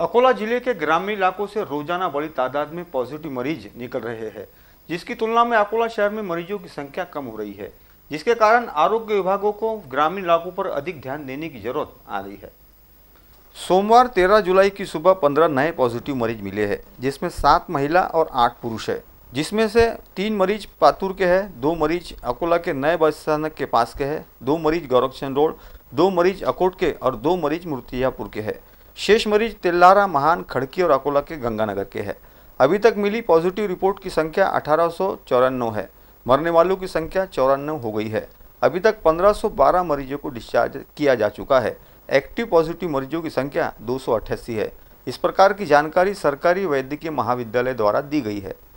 अकोला जिले के ग्रामीण इलाकों से रोजाना बड़ी तादाद में पॉजिटिव मरीज निकल रहे हैं जिसकी तुलना में अकोला शहर में मरीजों की संख्या कम हो रही है जिसके कारण आरोग्य विभागों को ग्रामीण इलाकों पर अधिक ध्यान देने की जरूरत आ रही है सोमवार 13 जुलाई की सुबह 15 नए पॉजिटिव मरीज मिले हैं जिसमें सात महिला और आठ पुरुष है जिसमें से तीन मरीज पातूर के हैं दो मरीज अकोला के नए बस स्थानक के पास के हैं दो मरीज गौरक्षण रोड दो मरीज अकोट के और दो मरीज मूर्तियापुर के हैं शेष मरीज तिल्लारा महान खड़की और अकोला के गंगानगर के है अभी तक मिली पॉजिटिव रिपोर्ट की संख्या अठारह है मरने वालों की संख्या चौरानवे हो गई है अभी तक 1512 मरीजों को डिस्चार्ज किया जा चुका है एक्टिव पॉजिटिव मरीजों की संख्या दो है इस प्रकार की जानकारी सरकारी वैद्यकीय महाविद्यालय द्वारा दी गई है